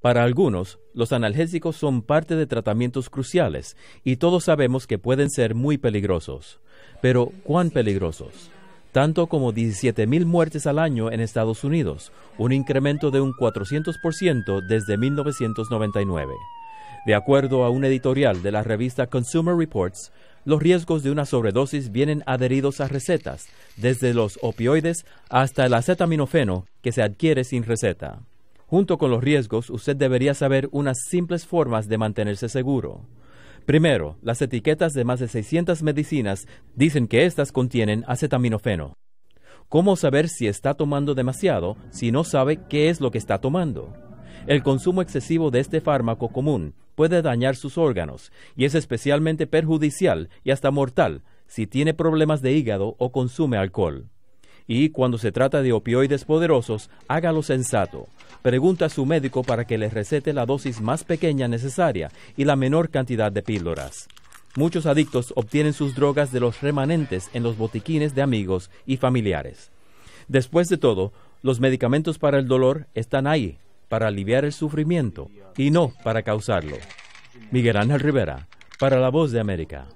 Para algunos, los analgésicos son parte de tratamientos cruciales y todos sabemos que pueden ser muy peligrosos. Pero, ¿cuán peligrosos? Tanto como 17.000 muertes al año en Estados Unidos, un incremento de un 400% desde 1999. De acuerdo a un editorial de la revista Consumer Reports, los riesgos de una sobredosis vienen adheridos a recetas, desde los opioides hasta el acetaminofeno que se adquiere sin receta. Junto con los riesgos, usted debería saber unas simples formas de mantenerse seguro. Primero, las etiquetas de más de 600 medicinas dicen que estas contienen acetaminofeno. ¿Cómo saber si está tomando demasiado si no sabe qué es lo que está tomando? El consumo excesivo de este fármaco común puede dañar sus órganos y es especialmente perjudicial y hasta mortal si tiene problemas de hígado o consume alcohol. Y cuando se trata de opioides poderosos, hágalo sensato Pregunta a su médico para que le recete la dosis más pequeña necesaria y la menor cantidad de píldoras. Muchos adictos obtienen sus drogas de los remanentes en los botiquines de amigos y familiares. Después de todo, los medicamentos para el dolor están ahí para aliviar el sufrimiento y no para causarlo. Miguel Ángel Rivera, para la voz de América.